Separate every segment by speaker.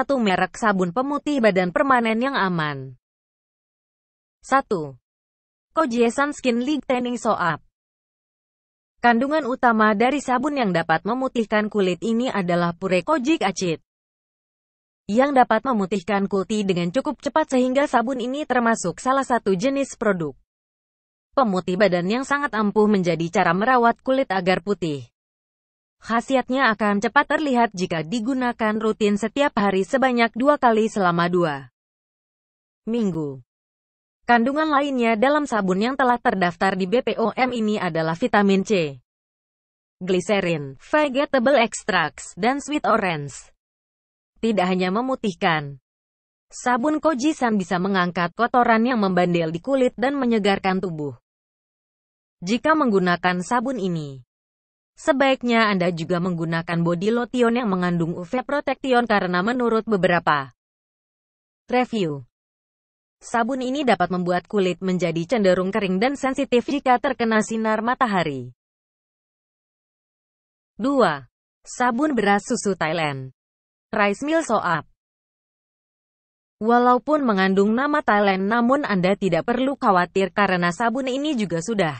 Speaker 1: satu merek sabun pemutih badan permanen yang aman. 1. Koje Sunskin League Tanning Soap Kandungan utama dari sabun yang dapat memutihkan kulit ini adalah pure kojic acid yang dapat memutihkan kulti dengan cukup cepat sehingga sabun ini termasuk salah satu jenis produk pemutih badan yang sangat ampuh menjadi cara merawat kulit agar putih. Khasiatnya akan cepat terlihat jika digunakan rutin setiap hari sebanyak dua kali selama dua minggu. Kandungan lainnya dalam sabun yang telah terdaftar di BPOM ini adalah vitamin C, gliserin, vegetable extracts, dan sweet orange. Tidak hanya memutihkan, sabun Kojisan bisa mengangkat kotoran yang membandel di kulit dan menyegarkan tubuh. Jika menggunakan sabun ini, Sebaiknya Anda juga menggunakan body lotion yang mengandung UV protection karena menurut beberapa review, sabun ini dapat membuat kulit menjadi cenderung kering dan sensitif jika terkena sinar matahari. 2. Sabun beras susu Thailand Rice Meal Soap Walaupun mengandung nama Thailand namun Anda tidak perlu khawatir karena sabun ini juga sudah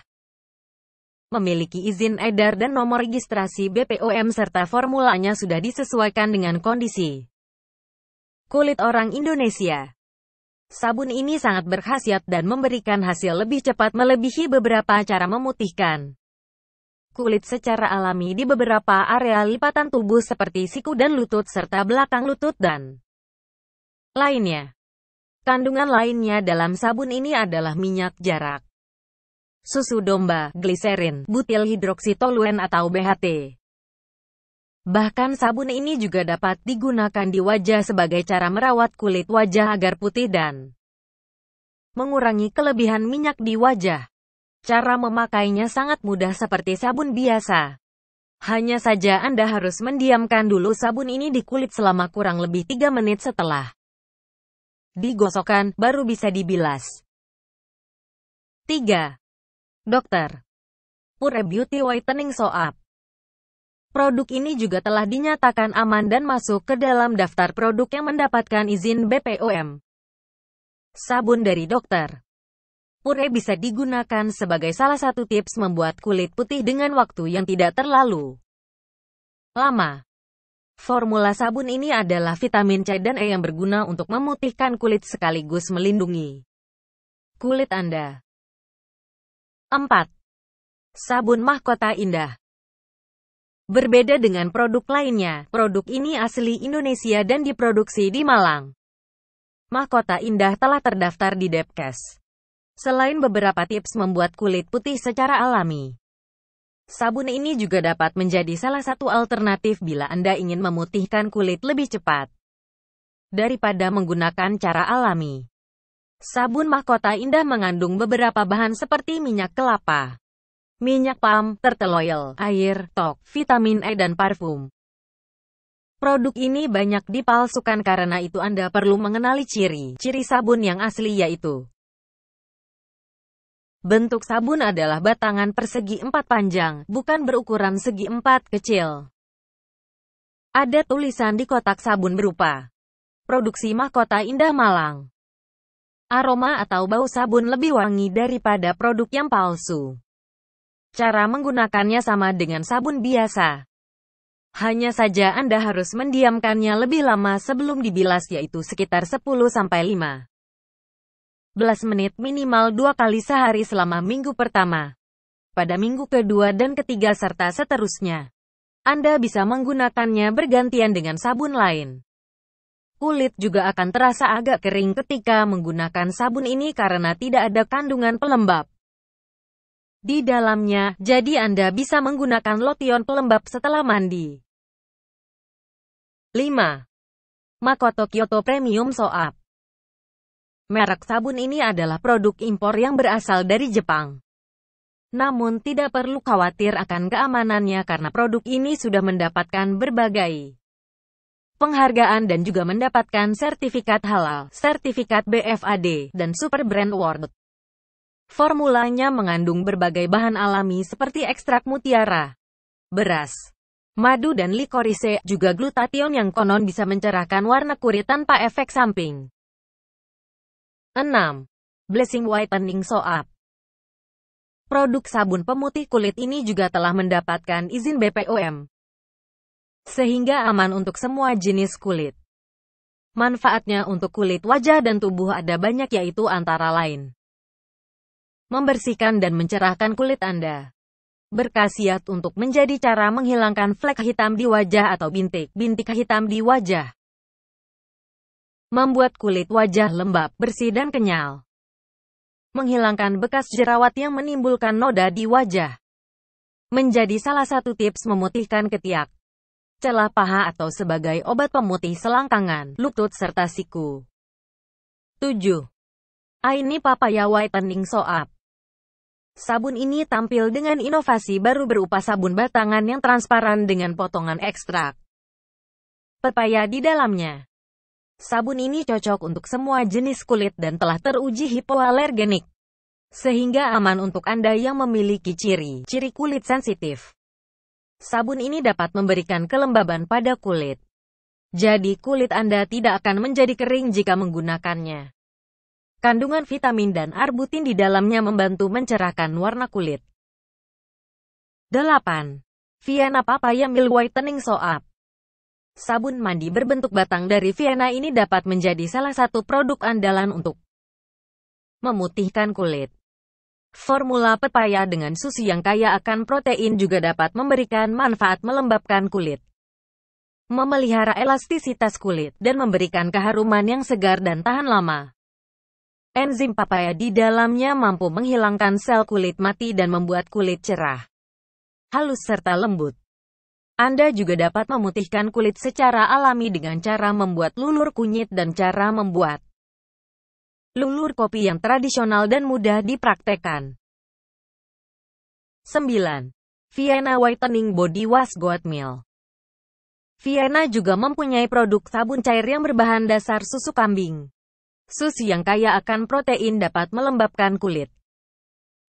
Speaker 1: memiliki izin edar dan nomor registrasi BPOM serta formulanya sudah disesuaikan dengan kondisi kulit orang Indonesia. Sabun ini sangat berkhasiat dan memberikan hasil lebih cepat melebihi beberapa cara memutihkan kulit secara alami di beberapa area lipatan tubuh seperti siku dan lutut serta belakang lutut dan lainnya. Kandungan lainnya dalam sabun ini adalah minyak jarak susu domba, gliserin, butil hidroksitoluen atau BHT. Bahkan sabun ini juga dapat digunakan di wajah sebagai cara merawat kulit wajah agar putih dan mengurangi kelebihan minyak di wajah. Cara memakainya sangat mudah seperti sabun biasa. Hanya saja Anda harus mendiamkan dulu sabun ini di kulit selama kurang lebih 3 menit setelah digosokkan, baru bisa dibilas. 3. Dokter Pure Beauty Whitening Soap. Produk ini juga telah dinyatakan aman dan masuk ke dalam daftar produk yang mendapatkan izin BPOM. Sabun dari dokter. Pure bisa digunakan sebagai salah satu tips membuat kulit putih dengan waktu yang tidak terlalu lama. Formula sabun ini adalah vitamin C dan E yang berguna untuk memutihkan kulit sekaligus melindungi kulit Anda. 4. Sabun Mahkota Indah Berbeda dengan produk lainnya, produk ini asli Indonesia dan diproduksi di Malang. Mahkota Indah telah terdaftar di Depkes. Selain beberapa tips membuat kulit putih secara alami, sabun ini juga dapat menjadi salah satu alternatif bila Anda ingin memutihkan kulit lebih cepat daripada menggunakan cara alami. Sabun mahkota indah mengandung beberapa bahan seperti minyak kelapa, minyak palm, oil, air, tok, vitamin E dan parfum. Produk ini banyak dipalsukan karena itu Anda perlu mengenali ciri-ciri sabun yang asli yaitu Bentuk sabun adalah batangan persegi empat panjang, bukan berukuran segi empat kecil. Ada tulisan di kotak sabun berupa Produksi Mahkota Indah Malang. Aroma atau bau sabun lebih wangi daripada produk yang palsu. Cara menggunakannya sama dengan sabun biasa. Hanya saja Anda harus mendiamkannya lebih lama sebelum dibilas yaitu sekitar 10 5 menit minimal dua kali sehari selama minggu pertama pada minggu kedua dan ketiga serta seterusnya. Anda bisa menggunakannya bergantian dengan sabun lain. Kulit juga akan terasa agak kering ketika menggunakan sabun ini karena tidak ada kandungan pelembab di dalamnya, jadi Anda bisa menggunakan lotion pelembab setelah mandi. 5. Makoto Kyoto Premium Soap Merek sabun ini adalah produk impor yang berasal dari Jepang. Namun tidak perlu khawatir akan keamanannya karena produk ini sudah mendapatkan berbagai penghargaan dan juga mendapatkan sertifikat halal, sertifikat BFAD, dan Super Brand Award. Formulanya mengandung berbagai bahan alami seperti ekstrak mutiara, beras, madu dan likorise, juga glutathione yang konon bisa mencerahkan warna kulit tanpa efek samping. 6. Blessing Whitening Soap Produk sabun pemutih kulit ini juga telah mendapatkan izin BPOM sehingga aman untuk semua jenis kulit. Manfaatnya untuk kulit wajah dan tubuh ada banyak yaitu antara lain. Membersihkan dan mencerahkan kulit Anda. Berkhasiat untuk menjadi cara menghilangkan flek hitam di wajah atau bintik-bintik hitam di wajah. Membuat kulit wajah lembab, bersih dan kenyal. Menghilangkan bekas jerawat yang menimbulkan noda di wajah. Menjadi salah satu tips memutihkan ketiak celah paha atau sebagai obat pemutih selangkangan, lutut serta siku. 7. Aini ah, Papaya Whitening Soap Sabun ini tampil dengan inovasi baru berupa sabun batangan yang transparan dengan potongan ekstrak pepaya di dalamnya. Sabun ini cocok untuk semua jenis kulit dan telah teruji hipoalergenik, sehingga aman untuk Anda yang memiliki ciri-ciri kulit sensitif. Sabun ini dapat memberikan kelembaban pada kulit. Jadi kulit Anda tidak akan menjadi kering jika menggunakannya. Kandungan vitamin dan arbutin di dalamnya membantu mencerahkan warna kulit. 8. Vienna Papaya Milk Whitening Soap Sabun mandi berbentuk batang dari Vienna ini dapat menjadi salah satu produk andalan untuk memutihkan kulit. Formula pepaya dengan susu yang kaya akan protein juga dapat memberikan manfaat melembabkan kulit, memelihara elastisitas kulit, dan memberikan keharuman yang segar dan tahan lama. Enzim papaya di dalamnya mampu menghilangkan sel kulit mati dan membuat kulit cerah, halus serta lembut. Anda juga dapat memutihkan kulit secara alami dengan cara membuat lulur kunyit dan cara membuat lulur kopi yang tradisional dan mudah dipraktekkan. 9. Vienna Whitening Body Wash Goat Milk Vienna juga mempunyai produk sabun cair yang berbahan dasar susu kambing. Susu yang kaya akan protein dapat melembabkan kulit,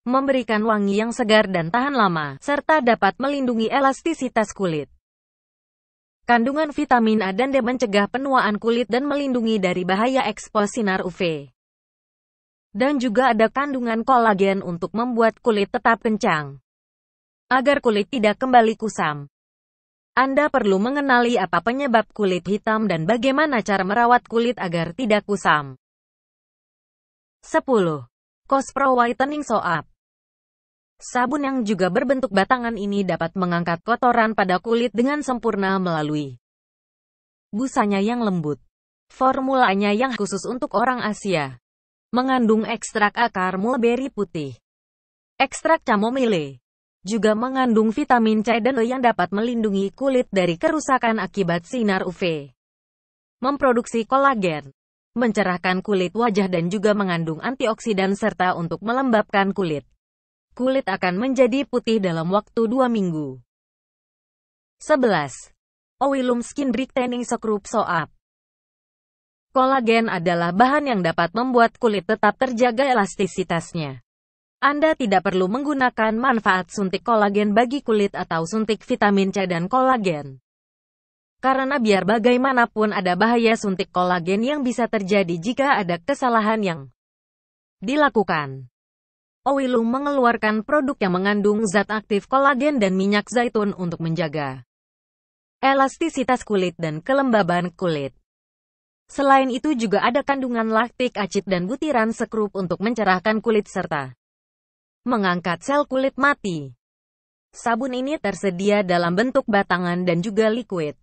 Speaker 1: memberikan wangi yang segar dan tahan lama, serta dapat melindungi elastisitas kulit. Kandungan vitamin A dan D mencegah penuaan kulit dan melindungi dari bahaya ekspos sinar UV. Dan juga ada kandungan kolagen untuk membuat kulit tetap kencang. Agar kulit tidak kembali kusam. Anda perlu mengenali apa penyebab kulit hitam dan bagaimana cara merawat kulit agar tidak kusam. 10. Cospro Whitening Soap Sabun yang juga berbentuk batangan ini dapat mengangkat kotoran pada kulit dengan sempurna melalui busanya yang lembut. Formulanya yang khusus untuk orang Asia mengandung ekstrak akar mulberry putih. Ekstrak chamomile juga mengandung vitamin C dan E yang dapat melindungi kulit dari kerusakan akibat sinar UV. Memproduksi kolagen, mencerahkan kulit wajah dan juga mengandung antioksidan serta untuk melembabkan kulit. Kulit akan menjadi putih dalam waktu 2 minggu. 11. Oilum Skin Brick Tanning Scrub Soap Kolagen adalah bahan yang dapat membuat kulit tetap terjaga elastisitasnya. Anda tidak perlu menggunakan manfaat suntik kolagen bagi kulit atau suntik vitamin C dan kolagen. Karena biar bagaimanapun ada bahaya suntik kolagen yang bisa terjadi jika ada kesalahan yang dilakukan. Owilu mengeluarkan produk yang mengandung zat aktif kolagen dan minyak zaitun untuk menjaga elastisitas kulit dan kelembaban kulit. Selain itu juga ada kandungan laktik acid dan butiran sekrup untuk mencerahkan kulit serta mengangkat sel kulit mati. Sabun ini tersedia dalam bentuk batangan dan juga liquid.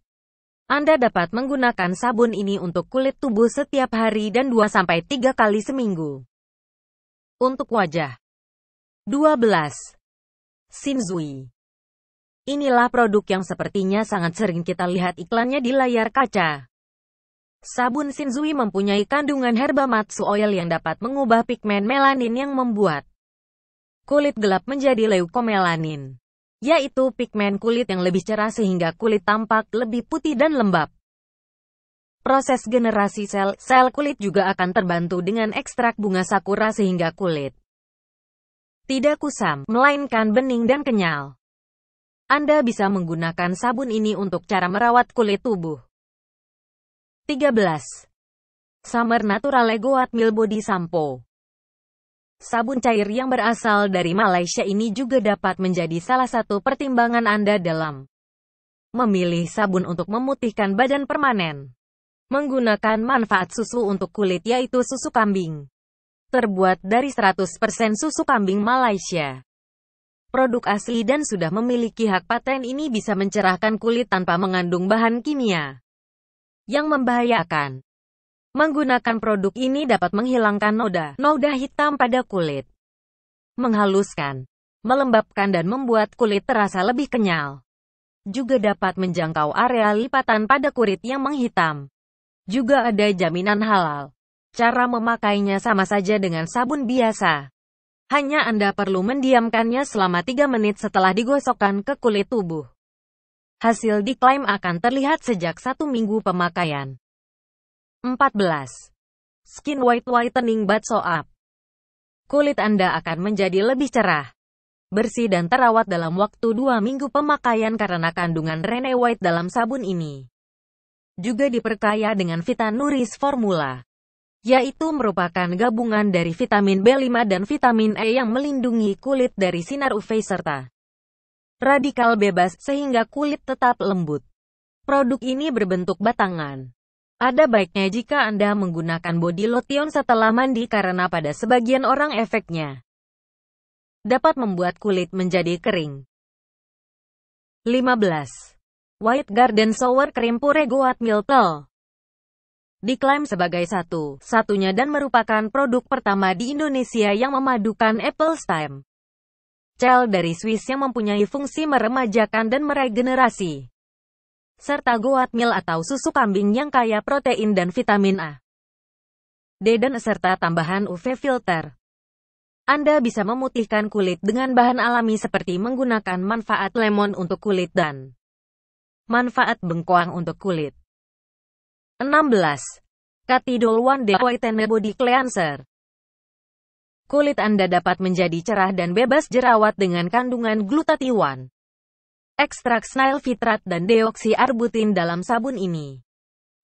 Speaker 1: Anda dapat menggunakan sabun ini untuk kulit tubuh setiap hari dan 2-3 kali seminggu. Untuk wajah 12. Sinzui. Inilah produk yang sepertinya sangat sering kita lihat iklannya di layar kaca. Sabun Shinzui mempunyai kandungan herba matsu oil yang dapat mengubah pigmen melanin yang membuat kulit gelap menjadi leukomelanin, yaitu pigmen kulit yang lebih cerah sehingga kulit tampak lebih putih dan lembab. Proses generasi sel, sel kulit juga akan terbantu dengan ekstrak bunga sakura sehingga kulit tidak kusam, melainkan bening dan kenyal. Anda bisa menggunakan sabun ini untuk cara merawat kulit tubuh. 13. Summer Natural Lego Atmil Body Sampo Sabun cair yang berasal dari Malaysia ini juga dapat menjadi salah satu pertimbangan Anda dalam memilih sabun untuk memutihkan badan permanen. Menggunakan manfaat susu untuk kulit yaitu susu kambing. Terbuat dari 100% susu kambing Malaysia. Produk asli dan sudah memiliki hak paten ini bisa mencerahkan kulit tanpa mengandung bahan kimia yang membahayakan. Menggunakan produk ini dapat menghilangkan noda-noda hitam pada kulit, menghaluskan, melembabkan dan membuat kulit terasa lebih kenyal. Juga dapat menjangkau area lipatan pada kulit yang menghitam. Juga ada jaminan halal. Cara memakainya sama saja dengan sabun biasa. Hanya Anda perlu mendiamkannya selama 3 menit setelah digosokkan ke kulit tubuh. Hasil diklaim akan terlihat sejak satu minggu pemakaian. 14. Skin White Whitening Batso Up Kulit Anda akan menjadi lebih cerah, bersih dan terawat dalam waktu dua minggu pemakaian karena kandungan Rene White dalam sabun ini. Juga diperkaya dengan Vitanuris Formula, yaitu merupakan gabungan dari vitamin B5 dan vitamin E yang melindungi kulit dari sinar UV serta radikal bebas sehingga kulit tetap lembut. Produk ini berbentuk batangan. Ada baiknya jika Anda menggunakan body lotion setelah mandi karena pada sebagian orang efeknya dapat membuat kulit menjadi kering. 15. White Garden Shower Cream Pure Goat Miltel Diklaim sebagai satu, satunya dan merupakan produk pertama di Indonesia yang memadukan apple stem, Cell dari Swiss yang mempunyai fungsi meremajakan dan meregenerasi, serta goat meal atau susu kambing yang kaya protein dan vitamin A, D dan serta tambahan UV filter. Anda bisa memutihkan kulit dengan bahan alami seperti menggunakan manfaat lemon untuk kulit dan manfaat bengkoang untuk kulit. 16. Katidol One Day Whitener Body Cleanser kulit Anda dapat menjadi cerah dan bebas jerawat dengan kandungan glutathione, ekstrak snail fitrat dan deoksi arbutin dalam sabun ini.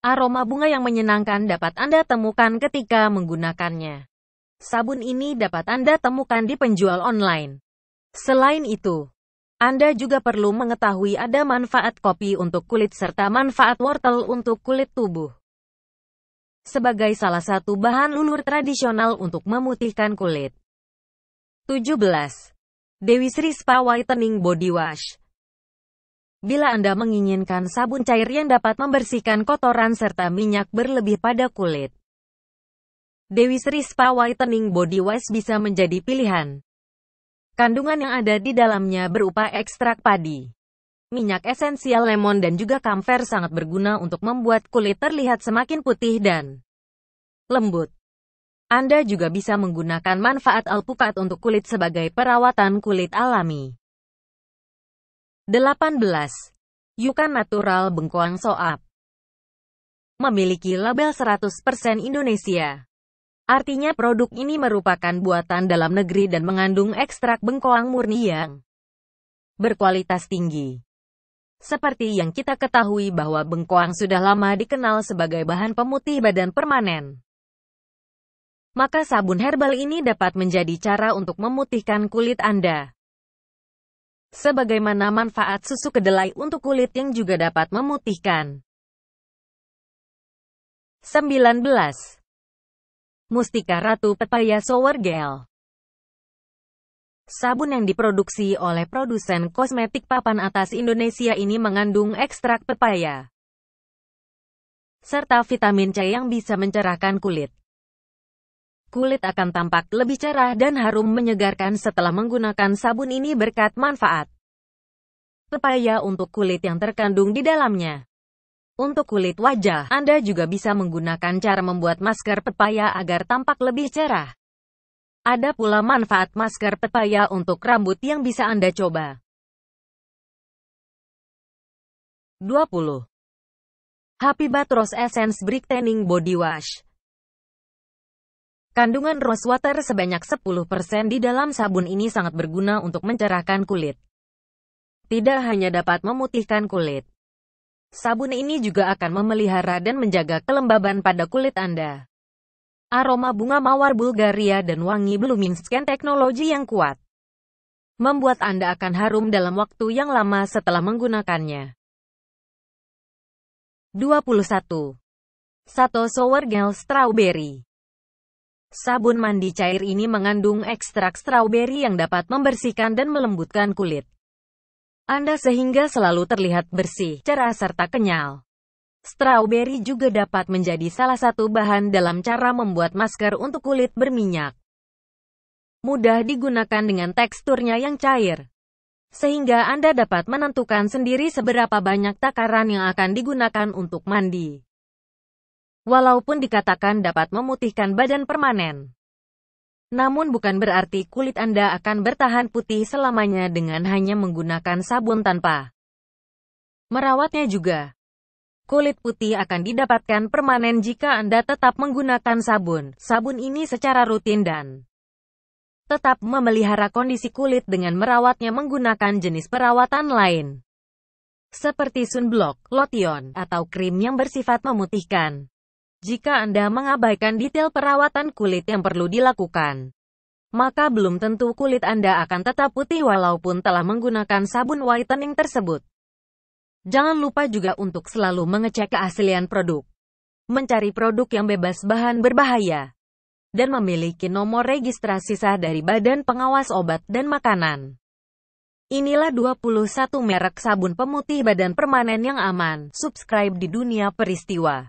Speaker 1: Aroma bunga yang menyenangkan dapat Anda temukan ketika menggunakannya. Sabun ini dapat Anda temukan di penjual online. Selain itu, Anda juga perlu mengetahui ada manfaat kopi untuk kulit serta manfaat wortel untuk kulit tubuh sebagai salah satu bahan lulur tradisional untuk memutihkan kulit. 17. Dewi Sri Spa Whitening Body Wash Bila Anda menginginkan sabun cair yang dapat membersihkan kotoran serta minyak berlebih pada kulit, Dewi Sri Spa Whitening Body Wash bisa menjadi pilihan. Kandungan yang ada di dalamnya berupa ekstrak padi, Minyak esensial lemon dan juga kamfer sangat berguna untuk membuat kulit terlihat semakin putih dan lembut. Anda juga bisa menggunakan manfaat alpukat untuk kulit sebagai perawatan kulit alami. 18. Yukan Natural Bengkoang Soap Memiliki label 100% Indonesia. Artinya produk ini merupakan buatan dalam negeri dan mengandung ekstrak bengkoang murni yang berkualitas tinggi. Seperti yang kita ketahui bahwa bengkoang sudah lama dikenal sebagai bahan pemutih badan permanen. Maka sabun herbal ini dapat menjadi cara untuk memutihkan kulit Anda. Sebagaimana manfaat susu kedelai untuk kulit yang juga dapat memutihkan. 19. Mustika Ratu Pepaya Sour Gel Sabun yang diproduksi oleh produsen kosmetik papan atas Indonesia ini mengandung ekstrak pepaya serta vitamin C yang bisa mencerahkan kulit. Kulit akan tampak lebih cerah dan harum menyegarkan setelah menggunakan sabun ini berkat manfaat pepaya untuk kulit yang terkandung di dalamnya. Untuk kulit wajah, Anda juga bisa menggunakan cara membuat masker pepaya agar tampak lebih cerah. Ada pula manfaat masker pepaya untuk rambut yang bisa Anda coba. 20. Happy Batros Essence Brightening Body Wash Kandungan rose water sebanyak 10% di dalam sabun ini sangat berguna untuk mencerahkan kulit. Tidak hanya dapat memutihkan kulit, sabun ini juga akan memelihara dan menjaga kelembaban pada kulit Anda. Aroma bunga mawar Bulgaria dan wangi blooming scan teknologi yang kuat membuat Anda akan harum dalam waktu yang lama setelah menggunakannya. 21. Sato Sour Gel Strawberry Sabun mandi cair ini mengandung ekstrak strawberry yang dapat membersihkan dan melembutkan kulit. Anda sehingga selalu terlihat bersih, cerah serta kenyal. Strawberry juga dapat menjadi salah satu bahan dalam cara membuat masker untuk kulit berminyak. Mudah digunakan dengan teksturnya yang cair. Sehingga Anda dapat menentukan sendiri seberapa banyak takaran yang akan digunakan untuk mandi. Walaupun dikatakan dapat memutihkan badan permanen. Namun bukan berarti kulit Anda akan bertahan putih selamanya dengan hanya menggunakan sabun tanpa merawatnya juga. Kulit putih akan didapatkan permanen jika Anda tetap menggunakan sabun. Sabun ini secara rutin dan tetap memelihara kondisi kulit dengan merawatnya menggunakan jenis perawatan lain. Seperti sunblock, lotion, atau krim yang bersifat memutihkan. Jika Anda mengabaikan detail perawatan kulit yang perlu dilakukan, maka belum tentu kulit Anda akan tetap putih walaupun telah menggunakan sabun whitening tersebut. Jangan lupa juga untuk selalu mengecek keaslian produk, mencari produk yang bebas bahan berbahaya, dan memiliki nomor registrasi sah dari Badan Pengawas Obat dan Makanan. Inilah 21 merek sabun pemutih badan permanen yang aman. Subscribe di dunia peristiwa.